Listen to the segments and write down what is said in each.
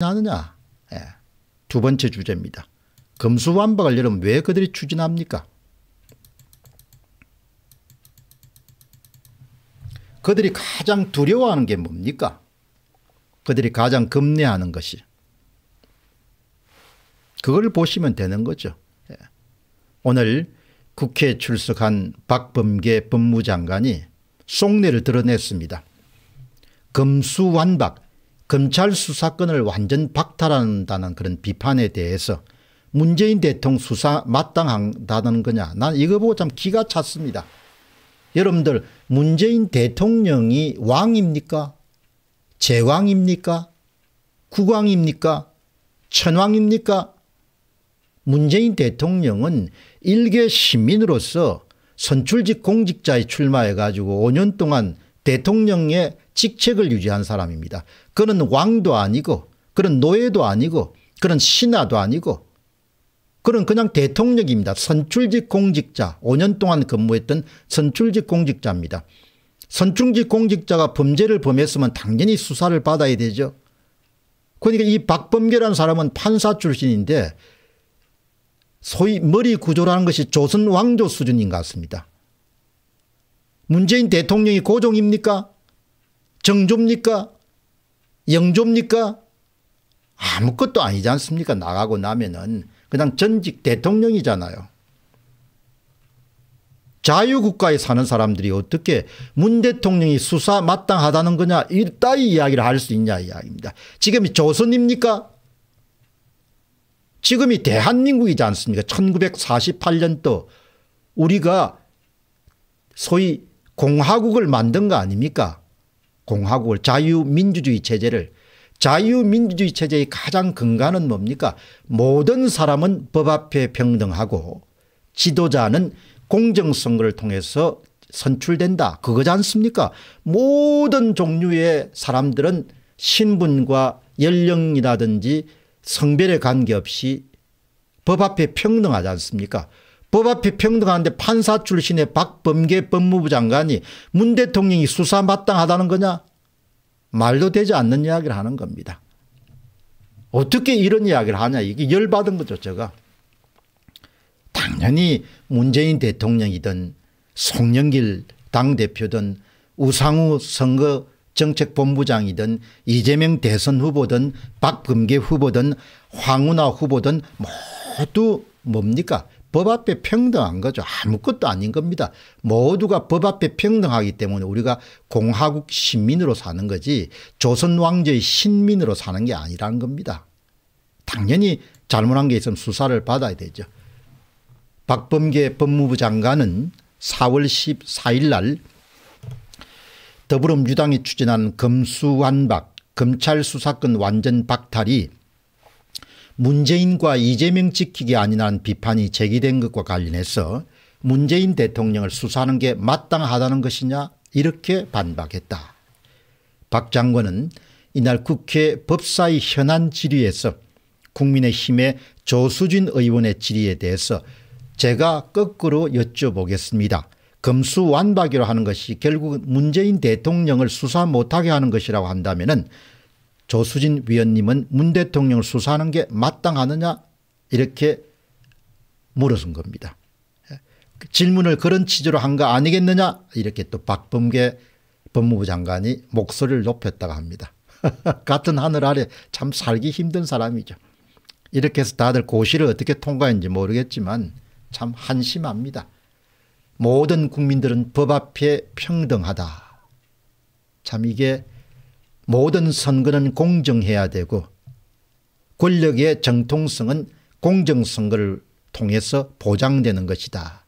나느냐. 예. 두 번째 주제입니다. 금수완박을 여러분 왜 그들이 추진합니까? 그들이 가장 두려워하는 게 뭡니까? 그들이 가장 겁내하는 것이. 그걸 보시면 되는 거죠. 예. 오늘 국회에 출석한 박범계 법무장관이 속내를 드러냈습니다. 금수완박 검찰 수사권을 완전 박탈한다는 그런 비판에 대해서 문재인 대통령 수사 마땅하다는 거냐 난 이거 보고 참 기가 찼습니다. 여러분들 문재인 대통령이 왕입니까? 제왕입니까? 국왕입니까? 천왕입니까? 문재인 대통령은 일개 시민으로서 선출직 공직자에 출마해 가지고 5년 동안 대통령의 직책을 유지한 사람입니다. 그는 왕도 아니고 그런 노예도 아니고 그런 신하도 아니고 그런 그냥 대통령입니다. 선출직 공직자 5년 동안 근무했던 선출직 공직자입니다. 선출직 공직자가 범죄를 범했으면 당연히 수사를 받아야 되죠. 그러니까 이 박범계라는 사람은 판사 출신인데 소위 머리 구조라는 것이 조선 왕조 수준인 것 같습니다. 문재인 대통령이 고종입니까? 정조입니까? 영조입니까? 아무것도 아니지 않습니까? 나가고 나면은 그냥 전직 대통령이잖아요. 자유국가에 사는 사람들이 어떻게 문 대통령이 수사 마땅하다는 거냐 이따위 이야기를 할 수 있냐 이야기입니다. 지금이 조선입니까? 지금이 대한민국이지 않습니까? 1948년도 우리가 소위 공화국을 만든 거 아닙니까? 공화국을 자유민주주의 체제를 자유민주주의 체제의 가장 근간은 뭡니까? 모든 사람은 법 앞에 평등하고 지도자는 공정선거를 통해서 선출된다. 그거지 않습니까? 모든 종류의 사람들은 신분과 연령이라든지 성별에 관계없이 법 앞에 평등하지 않습니까? 법 앞에 평등한데 판사 출신의 박범계 법무부 장관이 문 대통령이 수사 마땅하다는 거냐 말도 되지 않는 이야기를 하는 겁니다. 어떻게 이런 이야기를 하냐 이게 열받은 거죠 제가. 당연히 문재인 대통령이든 송영길 당대표든 우상우 선거 정책본부장이든 이재명 대선 후보든 박범계 후보든 황운하 후보든 모두 뭡니까 법 앞에 평등한 거죠. 아무것도 아닌 겁니다. 모두가 법 앞에 평등하기 때문에 우리가 공화국 신민으로 사는 거지 조선 왕조의 신민으로 사는 게 아니라는 겁니다. 당연히 잘못한 게 있으면 수사를 받아야 되죠. 박범계 법무부 장관은 4월 14일 날 더불어민주당이 추진한 검수완박 검찰 수사권 완전 박탈이 문재인과 이재명 지키기 아니라는 비판이 제기된 것과 관련해서 문재인 대통령을 수사하는 게 마땅하다는 것이냐 이렇게 반박했다. 박 장관은 이날 국회 법사위 현안 질의에서 국민의힘의 조수진 의원의 질의에 대해서 제가 거꾸로 여쭤보겠습니다. 검수완박이라 하는 것이 결국 문재인 대통령을 수사 못하게 하는 것이라고 한다면 조수진 위원님은 문 대통령을 수사하는 게 마땅하느냐 이렇게 물어준 겁니다. 예. 질문을 그런 취지로 한 거 아니겠느냐 이렇게 또 박범계 법무부 장관이 목소리를 높였다고 합니다. 같은 하늘 아래 참 살기 힘든 사람이죠. 이렇게 해서 다들 고시를 어떻게 통과했는지 모르겠지만 참 한심합니다. 모든 국민들은 법 앞에 평등하다. 참 이게 모든 선거는 공정해야 되고 권력의 정통성은 공정선거를 통해서 보장되는 것이다.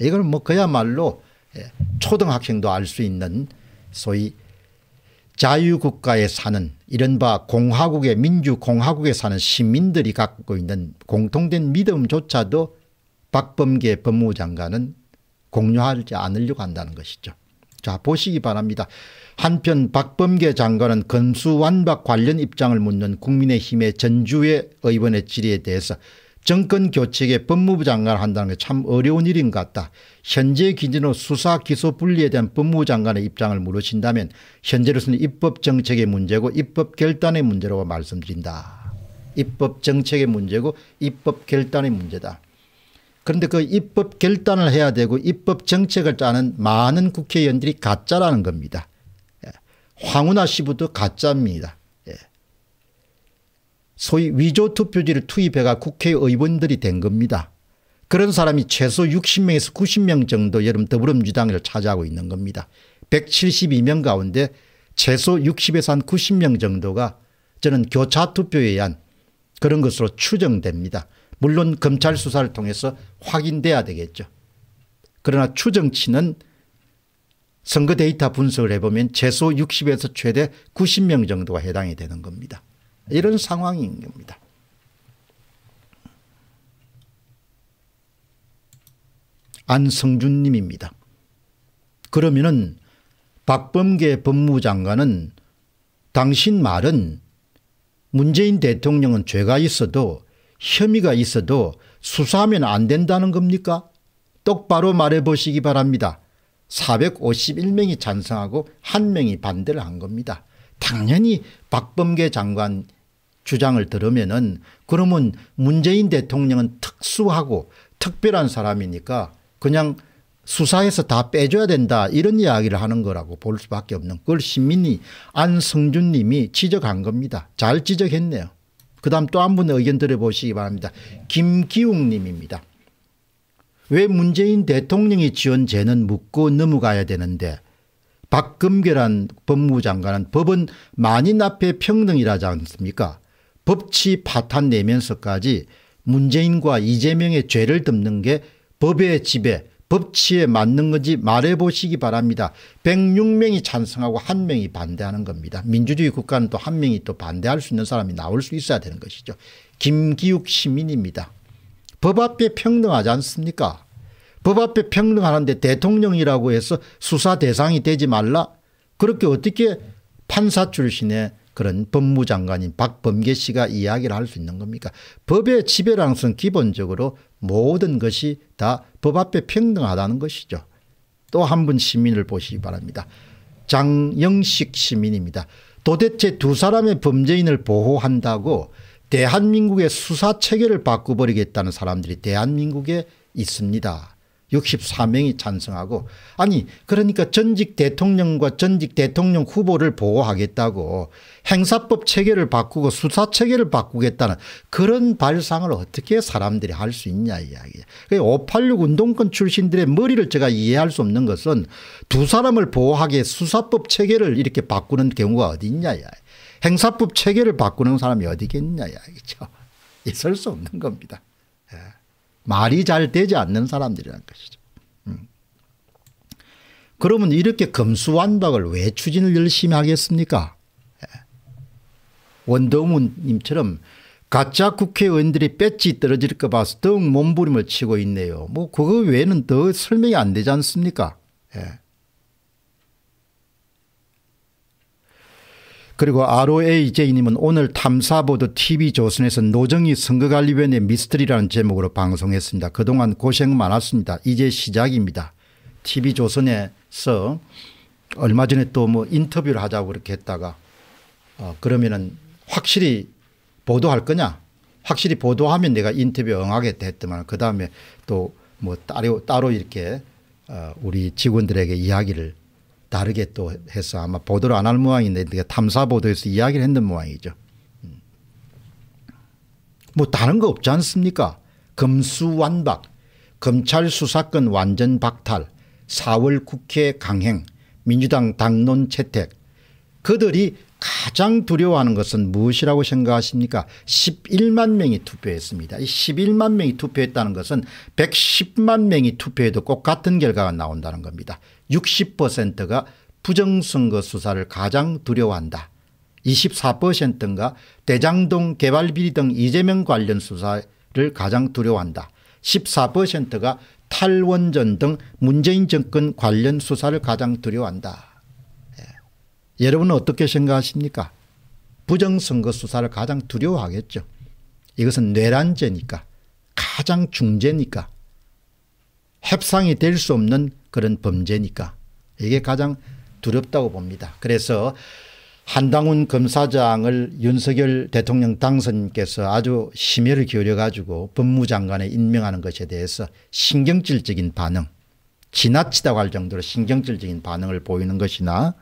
이걸 뭐 그야말로 예, 초등학생도 알 수 있는 소위 자유국가에 사는 이른바 공화국의 민주공화국에 사는 시민들이 갖고 있는 공통된 믿음조차도 박범계 법무장관은 공유하지 않으려고 한다는 것이죠. 자 보시기 바랍니다. 한편 박범계 장관은 건수완박 관련 입장을 묻는 국민의힘의 전주의 의원의 질의에 대해서 정권 교체에 법무부 장관을 한다는 게 참 어려운 일인 것 같다. 현재 기준으로 수사 기소 분리에 대한 법무부 장관의 입장을 물으신다면 현재로서는 입법 정책의 문제고 입법 결단의 문제라고 말씀드린다. 입법 정책의 문제고 입법 결단의 문제다. 그런데 그 입법 결단을 해야 되고 입법 정책을 짜는 많은 국회의원들이 가짜라는 겁니다. 황운하 씨부터 가짜입니다. 예. 소위 위조 투표지를 투입해가 국회의원들이 된 겁니다. 그런 사람이 최소 60명에서 90명 정도 여름 더불어민주당을 차지하고 있는 겁니다. 172명 가운데 최소 60에서 한 90명 정도가 저는 교차 투표에 의한 그런 것으로 추정됩니다. 물론 검찰 수사를 통해서 확인돼야 되겠죠. 그러나 추정치는 선거 데이터 분석을 해보면 최소 60에서 최대 90명 정도가 해당이 되는 겁니다. 이런 상황인 겁니다. 안성준 님입니다. 그러면은 박범계 법무장관은 당신 말은 문재인 대통령은 죄가 있어도 혐의가 있어도 수사하면 안 된다는 겁니까? 똑바로 말해 보시기 바랍니다. 451명이 찬성하고 한 명이 반대를 한 겁니다. 당연히 박범계 장관 주장을 들으면은 그러면 문재인 대통령은 특수하고 특별한 사람이니까 그냥 수사해서 다 빼줘야 된다 이런 이야기를 하는 거라고 볼 수밖에 없는 그걸 시민이 안성준 님이 지적한 겁니다. 잘 지적했네요. 그 다음 또 한 분의 의견 들어보시기 바랍니다. 김기웅 님입니다. 왜 문재인 대통령이 지원 죄는 묻고 넘어가야 되는데 박금결한 법무부 장관은 법은 만인 앞에 평등이라지 않습니까 법치 파탄 내면서까지 문재인과 이재명의 죄를 덮는 게 법의 지배 법치에 맞는 건지 말해보시기 바랍니다. 106명이 찬성하고 한 명이 반대하는 겁니다. 민주주의 국가는 또 한 명이 또 반대할 수 있는 사람이 나올 수 있어야 되는 것이죠. 김기욱 시민입니다. 법 앞에 평등하지 않습니까? 법 앞에 평등하는데 대통령이라고 해서 수사 대상이 되지 말라? 그렇게 어떻게 판사 출신의 그런 법무장관인 박범계 씨가 이야기를 할 수 있는 겁니까? 법의 지배라는 것은 기본적으로 모든 것이 다 법 앞에 평등하다는 것이죠. 또 한 분 시민을 보시기 바랍니다. 장영식 시민입니다. 도대체 두 사람의 범죄인을 보호한다고 대한민국의 수사 체계를 바꿔버리겠다는 사람들이 대한민국에 있습니다. 64명이 찬성하고 아니 그러니까 전직 대통령과 전직 대통령 후보를 보호하겠다고 행사법 체계를 바꾸고 수사 체계를 바꾸겠다는 그런 발상을 어떻게 사람들이 할 수 있냐 이야기예586 운동권 출신들의 머리를 제가 이해할 수 없는 것은 두 사람을 보호하게 수사법 체계를 이렇게 바꾸는 경우가 어디 있냐 이야기 행사법 체계를 바꾸는 사람이 어디겠냐 이죠 있을 수 없는 겁니다. 예. 말이 잘 되지 않는 사람들이란 것이죠. 음. 그러면 이렇게 검수완박을 왜 추진을 열심히 하겠습니까? 예. 원더우님처럼 가짜 국회의원들이 배지 떨어질까 봐서 등 몸부림을 치고 있네요. 뭐 그거 외에는 더 설명이 안 되지 않습니까? 예. 그리고 ROAJ님은 오늘 탐사보도 TV 조선에서 노정희 선거관리위원회 미스터리라는 제목으로 방송했습니다. 그동안 고생 많았습니다. 이제 시작입니다. TV 조선에서 얼마 전에 또 뭐 인터뷰를 하자고 그렇게 했다가 어 그러면은 확실히 보도할 거냐 확실히 보도하면 내가 인터뷰 응하게 됐더만 그 다음에 또 뭐 따로 따로 이렇게 어 우리 직원들에게 이야기를 다르게 또 해서 아마 보도를 안 할 모양인데 탐사 보도에서 이야기를 했는 모양이죠. 음. 뭐 다른 거 없지 않습니까? 금수완박, 검찰 수사권 완전 박탈, 4월 국회 강행, 민주당 당론 채택. 그들이 가장 두려워하는 것은 무엇이라고 생각하십니까 11만 명이 투표했습니다. 이 11만 명이 투표했다는 것은 110만 명이 투표해도 꼭 같은 결과가 나온다는 겁니다. 60%가 부정선거 수사를 가장 두려워한다. 24%인가 대장동 개발비리 등 이재명 관련 수사를 가장 두려워한다. 14%가 탈원전 등 문재인 정권 관련 수사를 가장 두려워한다. 여러분은 어떻게 생각하십니까? 부정선거 수사를 가장 두려워하겠죠. 이것은 뇌란죄니까 가장 중죄니까 협상이 될 수 없는 그런 범죄니까 이게 가장 두렵다고 봅니다. 그래서 한당훈 검사장을 윤석열 대통령 당선인께서 아주 심혈을 기울여 가지고 법무장관에 임명하는 것에 대해서 신경질적인 반응 지나치다고 할 정도로 신경질적인 반응을 보이는 것이나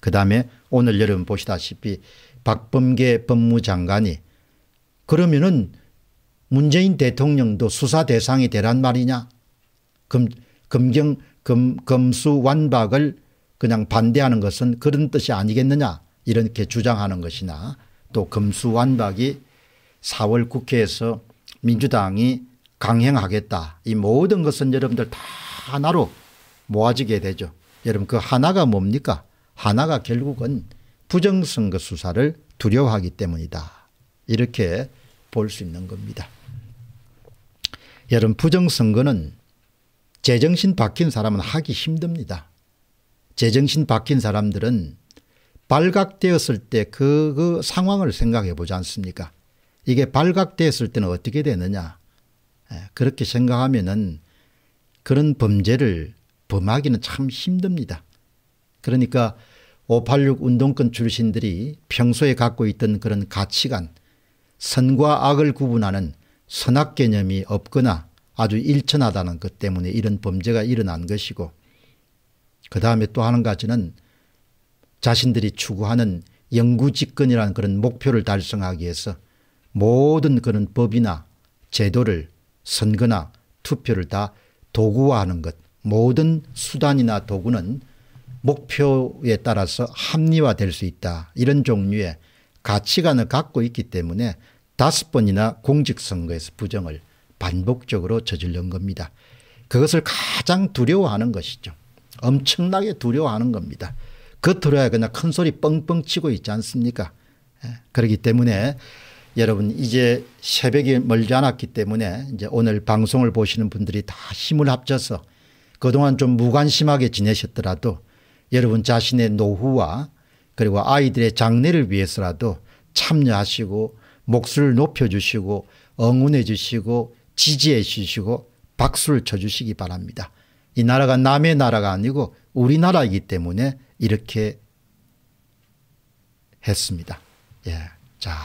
그 다음에 오늘 여러분 보시다시피 박범계 법무장관이 그러면은 문재인 대통령도 수사 대상이 되란 말이냐. 금, 금경, 금, 금수 완박을 그냥 반대하는 것은 그런 뜻이 아니겠느냐. 이렇게 주장하는 것이나 또 금수 완박이 4월 국회에서 민주당이 강행하겠다. 이 모든 것은 여러분들 다 하나로 모아지게 되죠. 여러분 그 하나가 뭡니까? 하나가 결국은 부정선거 수사를 두려워하기 때문이다. 이렇게 볼 수 있는 겁니다. 여러분 부정선거는 제정신 바뀐 사람은 하기 힘듭니다. 제정신 바뀐 사람들은 발각되었을 때그그 그 상황을 생각해 보지 않습니까 이게 발각되었을 때는 어떻게 되느냐 예, 그렇게 생각하면 은 그런 범죄를 범하기는 참 힘듭니다. 그러니까 586 운동권 출신들이 평소에 갖고 있던 그런 가치관 선과 악을 구분하는 선악 개념이 없거나 아주 일천하다는 것 때문에 이런 범죄가 일어난 것이고 그 다음에 또 하는 가지는 자신들이 추구하는 영구집권이라는 그런 목표를 달성하기 위해서 모든 그런 법이나 제도를 선거나 투표를 다 도구화하는 것 모든 수단이나 도구는 목표에 따라서 합리화될 수 있다. 이런 종류의 가치관을 갖고 있기 때문에 다섯 번이나 공직선거에서 부정을 반복적으로 저질른 겁니다. 그것을 가장 두려워하는 것이죠. 엄청나게 두려워하는 겁니다. 겉으로야 그 그냥 큰 소리 뻥뻥 치고 있지 않습니까? 예, 그렇기 때문에 여러분 이제 새벽이 멀지 않았기 때문에 이제 오늘 방송을 보시는 분들이 다 힘을 합쳐서 그동안 좀 무관심하게 지내셨더라도 여러분 자신의 노후와 그리고 아이들의 장래를 위해서라도 참여하시고 목소리를 높여주시고 응원해 주시고 지지해 주시고 박수를 쳐주시기 바랍니다. 이 나라가 남의 나라가 아니고 우리나라이기 때문에 이렇게 했습니다. 예. 자.